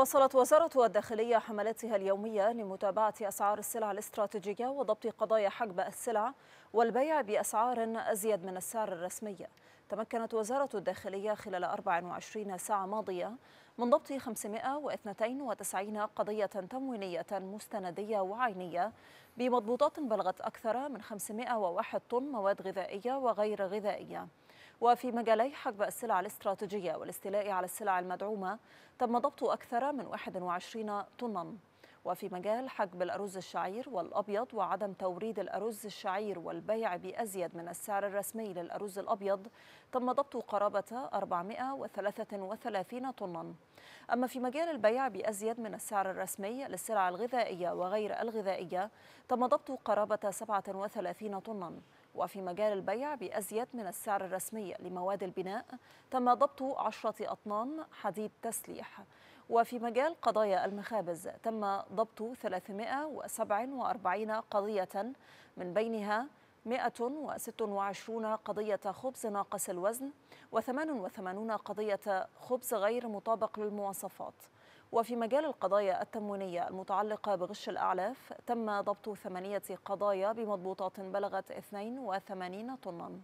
وصلت وزارة الداخلية حملاتها اليومية لمتابعة أسعار السلع الاستراتيجية وضبط قضايا حجب السلع والبيع بأسعار أزيد من السعر الرسمي تمكنت وزارة الداخلية خلال 24 ساعة ماضية من ضبط 592 قضية تموينية مستندية وعينية بمضبوطات بلغت أكثر من 501 طن مواد غذائية وغير غذائية وفي مجالي حجب السلع الاستراتيجية والاستيلاء على السلع المدعومة تم ضبط أكثر من 21 طناً وفي مجال حجب الأرز الشعير والأبيض وعدم توريد الأرز الشعير والبيع بأزيد من السعر الرسمي للأرز الأبيض تم ضبط قرابة 433 طنا أما في مجال البيع بأزيد من السعر الرسمي للسلع الغذائية وغير الغذائية تم ضبط قرابة 37 طنا وفي مجال البيع بأزيد من السعر الرسمي لمواد البناء تم ضبط عشرة أطنان حديد تسليح وفي مجال قضايا المخابز تم ضبط 347 قضية من بينها 126 قضية خبز ناقص الوزن و88 قضية خبز غير مطابق للمواصفات وفي مجال القضايا التموينية المتعلقة بغش الأعلاف تم ضبط ثمانية قضايا بمضبوطات بلغت 82 طناً